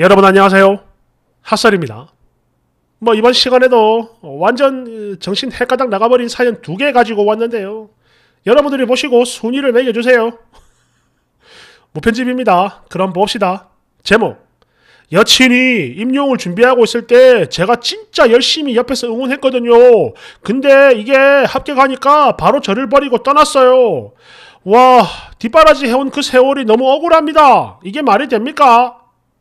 여러분 안녕하세요. 핫설입니다. 뭐 이번 시간에도 완전 정신 헷가닥 나가버린 사연 두 개 가지고 왔는데요. 여러분들이 보시고 순위를 매겨주세요. 무편집입니다. 그럼 봅시다. 제목 여친이 임용을 준비하고 있을 때 제가 진짜 열심히 옆에서 응원했거든요. 근데 이게 합격하니까 바로 저를 버리고 떠났어요. 와 뒷바라지 해온 그 세월이 너무 억울합니다. 이게 말이 됩니까?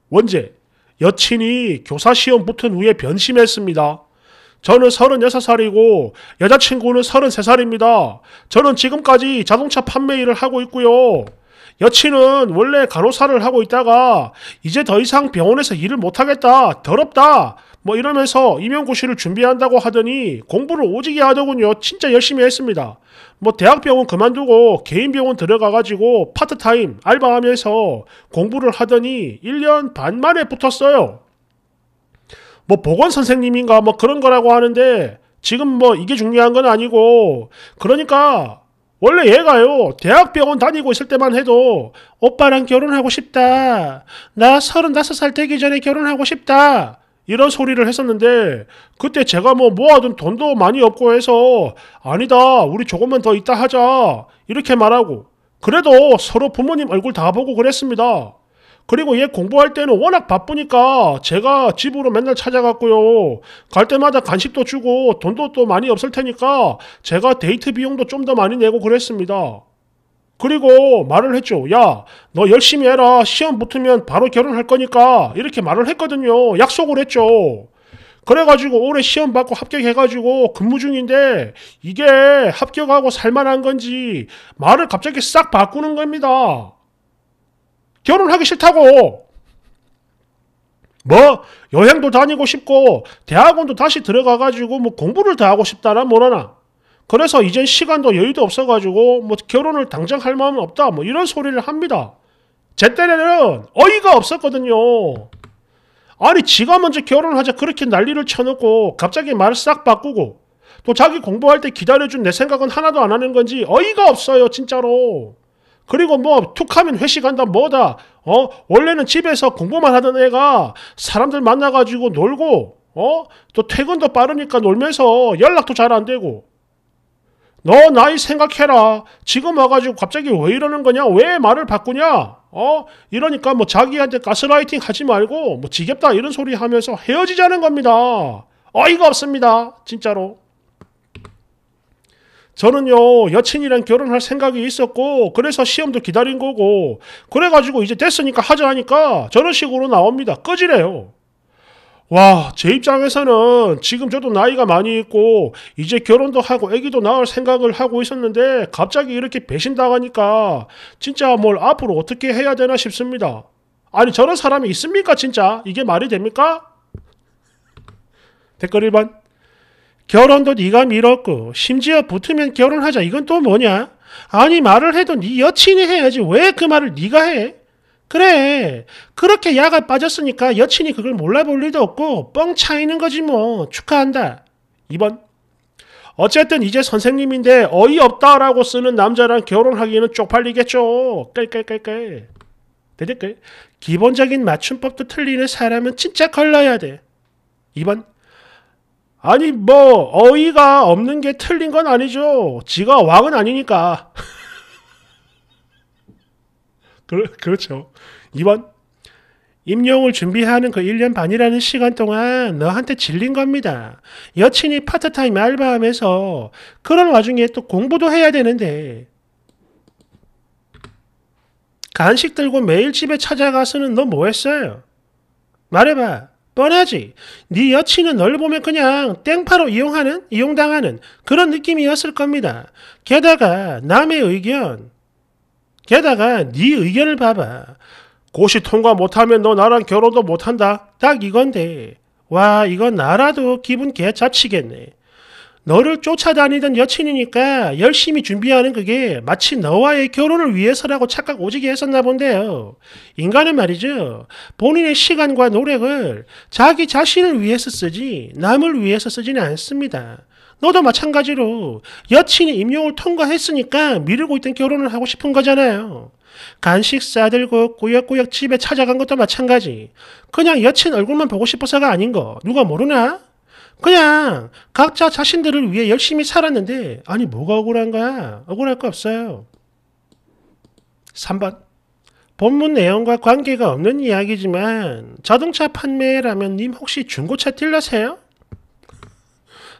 원제, 여친이 교사 시험 붙은 후에 변심했습니다. 저는 36살이고 여자친구는 33살입니다. 저는 지금까지 자동차 판매 일을 하고 있고요. 여친은 원래 간호사를 하고 있다가 이제 더 이상 병원에서 일을 못하겠다. 더럽다. 뭐 이러면서 임용고시를 준비한다고 하더니 공부를 오지게 하더군요. 진짜 열심히 했습니다. 뭐 대학병원 그만두고 개인병원 들어가가지고 파트타임 알바하면서 공부를 하더니 1년 반 만에 붙었어요. 뭐 보건 선생님인가 뭐 그런 거라고 하는데 지금 뭐 이게 중요한 건 아니고 그러니까 원래 얘가요, 대학병원 다니고 있을 때만 해도 오빠랑 결혼하고 싶다. 나 35살 되기 전에 결혼하고 싶다. 이런 소리를 했었는데 그때 제가 뭐 모아둔 돈도 많이 없고 해서 아니다 우리 조금만 더 있다 하자 이렇게 말하고 그래도 서로 부모님 얼굴 다 보고 그랬습니다. 그리고 얘 공부할 때는 워낙 바쁘니까 제가 집으로 맨날 찾아갔고요. 갈 때마다 간식도 주고 돈도 또 많이 없을 테니까 제가 데이트 비용도 좀 더 많이 내고 그랬습니다. 그리고 말을 했죠. 야, 너 열심히 해라. 시험 붙으면 바로 결혼할 거니까. 이렇게 말을 했거든요. 약속을 했죠. 그래가지고 올해 시험 받고 합격해가지고 근무 중인데 이게 합격하고 살만한 건지 말을 갑자기 싹 바꾸는 겁니다. 결혼하기 싫다고. 뭐 여행도 다니고 싶고 대학원도 다시 들어가가지고 뭐 공부를 더 하고 싶다라 뭐라나. 그래서 이젠 시간도 여유도 없어가지고 뭐 결혼을 당장 할 마음은 없다 뭐 이런 소리를 합니다. 제 때는 어이가 없었거든요. 아니 지가 먼저 결혼하자 그렇게 난리를 쳐놓고 갑자기 말을 싹 바꾸고 또 자기 공부할 때 기다려준 내 생각은 하나도 안 하는 건지 어이가 없어요 진짜로. 그리고 뭐 툭하면 회식 한다 뭐다 어 원래는 집에서 공부만 하던 애가 사람들 만나가지고 놀고 어 또 퇴근도 빠르니까 놀면서 연락도 잘 안 되고 너 나이 생각해라 지금 와가지고 갑자기 왜 이러는 거냐 왜 말을 바꾸냐 어 이러니까 뭐 자기한테 가스라이팅 하지 말고 뭐 지겹다 이런 소리 하면서 헤어지자는 겁니다 어이가 없습니다 진짜로. 저는요 여친이랑 결혼할 생각이 있었고 그래서 시험도 기다린 거고 그래가지고 이제 됐으니까 하자 하니까 저런 식으로 나옵니다. 꺼지래요. 와, 제 입장에서는 지금 저도 나이가 많이 있고, 이제 결혼도 하고, 애기도 낳을 생각을 하고 있었는데, 갑자기 이렇게 배신당하니까, 진짜 뭘 앞으로 어떻게 해야 되나 싶습니다. 아니, 저런 사람이 있습니까, 진짜? 이게 말이 됩니까? 댓글 1번. 결혼도 네가 밀었고 심지어 붙으면 결혼하자 이건 또 뭐냐? 아니 말을 해도 네 여친이 해야지 왜 그 말을 네가 해? 그래 그렇게 야가 빠졌으니까 여친이 그걸 몰라볼 리도 없고 뻥 차이는 거지 뭐 축하한다 2번 어쨌든 이제 선생님인데 어이없다라고 쓰는 남자랑 결혼하기에는 쪽팔리겠죠 깔깔깔깔 대댓글 기본적인 맞춤법도 틀리는 사람은 진짜 걸러야 돼 2번 아니 뭐 어이가 없는 게 틀린 건 아니죠. 지가 왕은 아니니까. 그, 그렇죠. 2번 임용을 준비하는 그 1년 반이라는 시간 동안 너한테 질린 겁니다. 여친이 파트타임 알바하면서 그런 와중에 또 공부도 해야 되는데 간식 들고 매일 집에 찾아가서는 너 뭐 했어요? 말해봐. 뻔하지. 네 여친은 널 보면 그냥 땡파로 이용하는, 이용당하는 그런 느낌이었을 겁니다. 게다가 남의 의견, 게다가 네 의견을 봐봐. 고시 통과 못하면 너 나랑 결혼도 못한다. 딱 이건데. 와 이건 나라도 기분 개잡치겠네. 너를 쫓아다니던 여친이니까 열심히 준비하는 그게 마치 너와의 결혼을 위해서라고 착각 오지게 했었나 본데요. 인간은 말이죠. 본인의 시간과 노력을 자기 자신을 위해서 쓰지 남을 위해서 쓰지는 않습니다. 너도 마찬가지로 여친이 임용을 통과했으니까 미루고 있던 결혼을 하고 싶은 거잖아요. 간식 싸들고 꾸역꾸역 집에 찾아간 것도 마찬가지. 그냥 여친 얼굴만 보고 싶어서가 아닌 거 누가 모르나? 그냥 각자 자신들을 위해 열심히 살았는데 아니 뭐가 억울한 거야? 억울할 거 없어요. 3번 본문 내용과 관계가 없는 이야기지만 자동차 판매라면 님 혹시 중고차 딜러세요?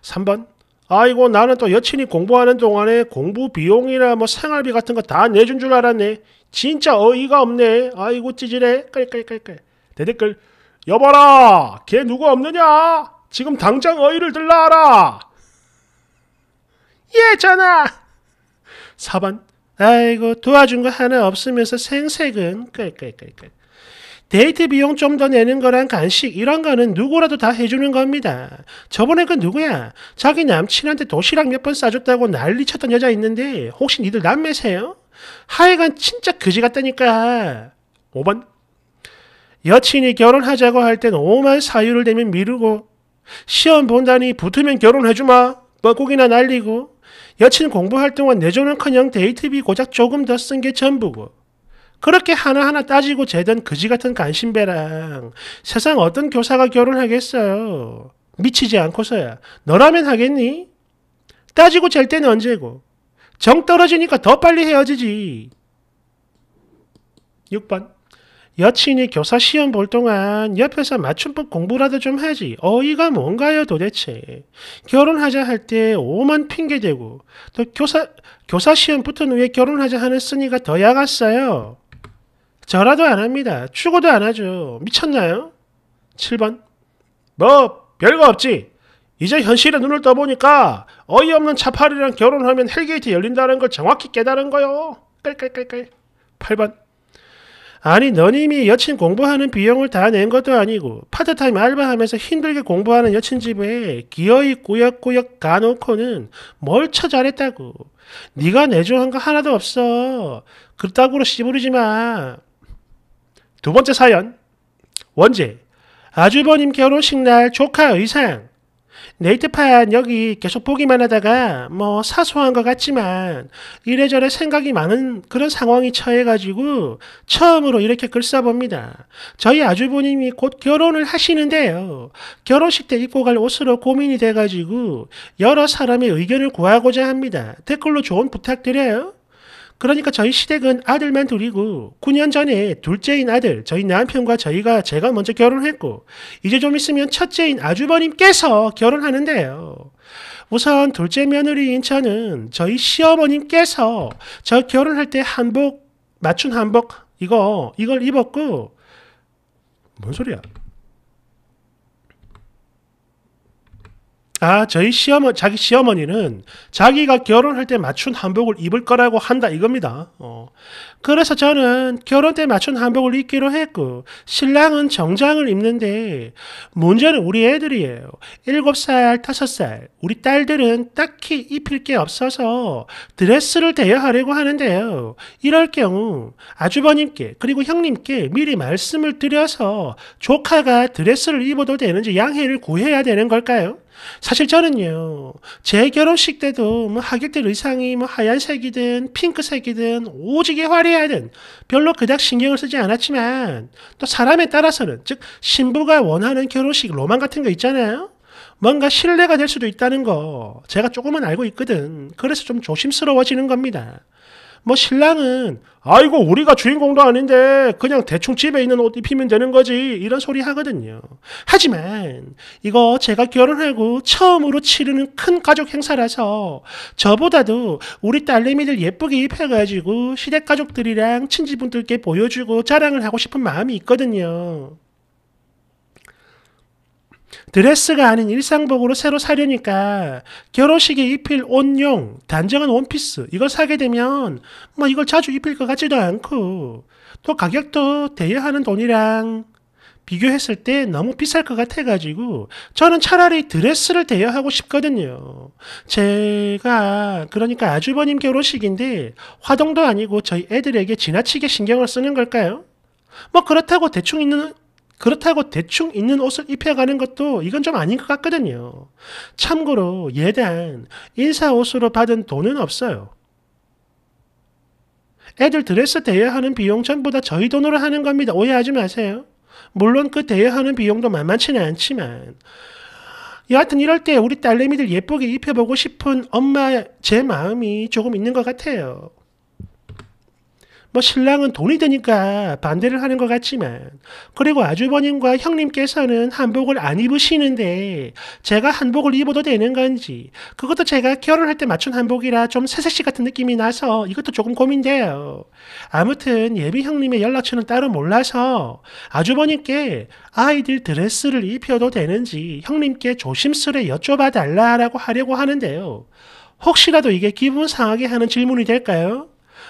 3번 아이고 나는 또 여친이 공부하는 동안에 공부 비용이나 뭐 생활비 같은 거 다 내준 줄 알았네. 진짜 어이가 없네. 아이고 찌질해. 깔깔깔깔. 대댓글 여봐라 걔 누구 없느냐? 지금 당장 어이를 들라하라! 예, 전하! 4번. 아이고, 도와준 거 하나 없으면서 생색은, 끌끌끌끌. 데이트 비용 좀 더 내는 거랑 간식, 이런 거는 누구라도 다 해주는 겁니다. 저번에 그 누구야? 자기 남친한테 도시락 몇 번 싸줬다고 난리 쳤던 여자 있는데, 혹시 니들 남매세요? 하여간 진짜 그지 같다니까. 5번. 여친이 결혼하자고 할 땐 오만 사유를 대면 미루고 시험 본다니 붙으면 결혼해주마. 뻐꾸기나 날리고. 여친 공부할 동안 내조는커녕 데이트비 고작 조금 더 쓴 게 전부고. 그렇게 하나하나 따지고 재던 그지 같은 간신배랑 세상 어떤 교사가 결혼하겠어요. 미치지 않고서야. 너라면 하겠니? 따지고 잘 때는 언제고. 정 떨어지니까 더 빨리 헤어지지. 6번. 여친이 교사 시험 볼 동안 옆에서 맞춤법 공부라도 좀 하지. 어이가 뭔가요 도대체. 결혼하자 할 때 오만 핑계대고 또 교사 교사 시험 붙은 후에 결혼하자 하는 쓰니가 더 야갔어요. 저라도 안 합니다. 추고도 안 하죠. 미쳤나요? 7번. 뭐 별거 없지. 이제 현실에 눈을 떠보니까 어이없는 차팔이랑 결혼하면 헬게이트 열린다는 걸 정확히 깨달은 거요. 깔깔깔깔. 8번. 아니 너님이 여친 공부하는 비용을 다 낸 것도 아니고 파트타임 알바하면서 힘들게 공부하는 여친 집에 기어이 꾸역꾸역 가놓고는 멀쳐 잘했다고. 네가 내조한 거 하나도 없어. 그따구로 씨부리지 마. 두 번째 사연. 원제. 아주버님 결혼식 날 조카 의상. 네이트판 여기 계속 보기만 하다가 뭐 사소한 것 같지만 이래저래 생각이 많은 그런 상황이 처해가지고 처음으로 이렇게 글 써봅니다. 저희 아주부님이 곧 결혼을 하시는데요. 결혼식 때 입고 갈 옷으로 고민이 돼가지고 여러 사람의 의견을 구하고자 합니다. 댓글로 조언 부탁드려요. 그러니까 저희 시댁은 아들만 둘이고 9년 전에 둘째인 아들 저희 남편과 저희가 제가 먼저 결혼했고 이제 좀 있으면 첫째인 아주버님께서 결혼하는데요. 우선 둘째 며느리인 저는 저희 시어머님께서 저 결혼할 때 한복 맞춘 한복 이거 이걸 입었고 뭔 소리야? 아, 저희 시어머, 자기 시어머니는 자기가 결혼할 때 맞춘 한복을 입을 거라고 한다 이겁니다. 어. 그래서 저는 결혼 때 맞춘 한복을 입기로 했고, 신랑은 정장을 입는데, 문제는 우리 애들이에요. 7살, 5살. 우리 딸들은 딱히 입힐 게 없어서 드레스를 대여하려고 하는데요. 이럴 경우, 아주버님께, 그리고 형님께 미리 말씀을 드려서 조카가 드레스를 입어도 되는지 양해를 구해야 되는 걸까요? 사실 저는요, 제 결혼식 때도 뭐 하객들 의상이 뭐 하얀색이든 핑크색이든 오지게 화려하든 별로 그닥 신경을 쓰지 않았지만 또 사람에 따라서는 즉 신부가 원하는 결혼식 로망 같은 거 있잖아요. 뭔가 신뢰가 될 수도 있다는 거 제가 조금은 알고 있거든. 그래서 좀 조심스러워지는 겁니다. 뭐 신랑은 아이고 우리가 주인공도 아닌데 그냥 대충 집에 있는 옷 입히면 되는 거지 이런 소리 하거든요. 하지만 이거 제가 결혼하고 처음으로 치르는 큰 가족 행사라서 저보다도 우리 딸내미들 예쁘게 입혀가지고 시댁 가족들이랑 친지분들께 보여주고 자랑을 하고 싶은 마음이 있거든요. 드레스가 아닌 일상복으로 새로 사려니까 결혼식에 입힐 옷용 단정한 원피스 이걸 사게 되면 뭐 이걸 자주 입힐 것 같지도 않고 또 가격도 대여하는 돈이랑 비교했을 때 너무 비쌀 것 같아가지고 저는 차라리 드레스를 대여하고 싶거든요. 제가 그러니까 아주버님 결혼식인데 화동도 아니고 저희 애들에게 지나치게 신경을 쓰는 걸까요? 뭐 그렇다고 대충 있는 그렇다고 대충 있는 옷을 입혀가는 것도 이건 좀 아닌 것 같거든요. 참고로 예단 인사 옷으로 받은 돈은 없어요. 애들 드레스 대여하는 비용 전부 다 저희 돈으로 하는 겁니다. 오해하지 마세요. 물론 그 대여하는 비용도 만만치는 않지만 여하튼 이럴 때 우리 딸내미들 예쁘게 입혀보고 싶은 엄마 제 마음이 조금 있는 것 같아요. 뭐 신랑은 돈이 드니까 반대를 하는 것 같지만 그리고 아주버님과 형님께서는 한복을 안 입으시는데 제가 한복을 입어도 되는 건지 그것도 제가 결혼할 때 맞춘 한복이라 좀 새색시 같은 느낌이 나서 이것도 조금 고민돼요. 아무튼 예비 형님의 연락처는 따로 몰라서 아주버님께 아이들 드레스를 입혀도 되는지 형님께 조심스레 여쭤봐 달라라고 하려고 하는데요. 혹시라도 이게 기분 상하게 하는 질문이 될까요?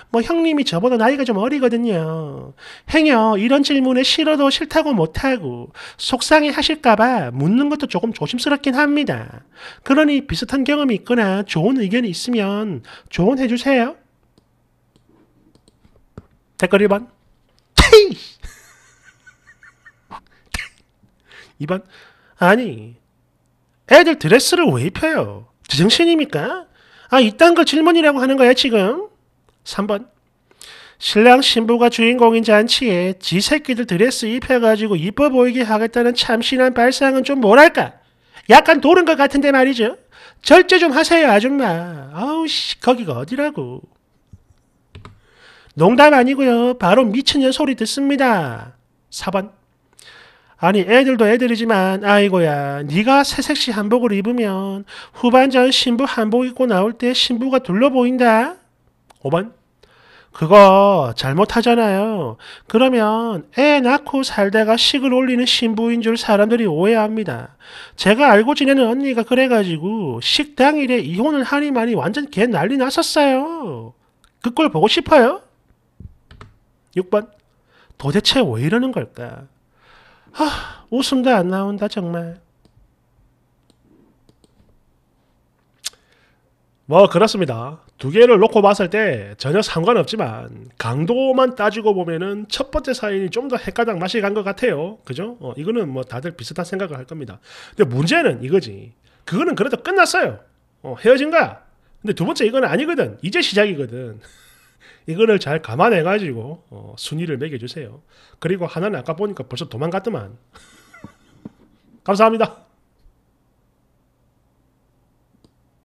뭐 형님이 저보다 나이가 좀 어리거든요. 행여 이런 질문에 싫어도 싫다고 못하고 속상해 하실까봐 묻는 것도 조금 조심스럽긴 합니다. 그러니 비슷한 경험이 있거나 좋은 의견이 있으면 조언해 주세요. 댓글 1번. 2번. 아니, 애들 드레스를 왜 입혀요? 제정신입니까? 아, 이딴 거 질문이라고 하는 거야, 지금? 3번 신랑 신부가 주인공인 잔치에 지 새끼들 드레스 입혀가지고 이뻐 보이게 하겠다는 참신한 발상은 좀 뭐랄까? 약간 도는것 같은데 말이죠. 절제 좀 하세요, 아줌마. 아우 씨, 거기가 어디라고. 농담 아니고요. 바로 미친년 소리 듣습니다. 4번. 아니 애들도 애들이지만 아이고야 네가 새색시 한복을 입으면 후반전 신부 한복 입고 나올 때 신부가 둘러 보인다. 5번. 그거 잘못하잖아요. 그러면 애 낳고 살다가 식을 올리는 신부인 줄 사람들이 오해합니다. 제가 알고 지내는 언니가 그래가지고 식당일에 이혼을 하니만이 완전 개 난리 났었어요. 그걸 보고 싶어요? 6번. 도대체 왜 이러는 걸까? 하, 웃음도 안 나온다, 정말. 뭐, 그렇습니다. 두 개를 놓고 봤을 때 전혀 상관없지만 강도만 따지고 보면은 첫 번째 사인이 좀 더 헷가닥 맛이 간 것 같아요. 그죠? 어, 이거는 뭐 다들 비슷한 생각을 할 겁니다. 근데 문제는 이거지. 그거는 그래도 끝났어요. 어, 헤어진 거야. 근데 두 번째 이건 아니거든. 이제 시작이거든. 이거를 잘 감안해가지고 어, 순위를 매겨주세요. 그리고 하나는 아까 보니까 벌써 도망갔더만. 감사합니다.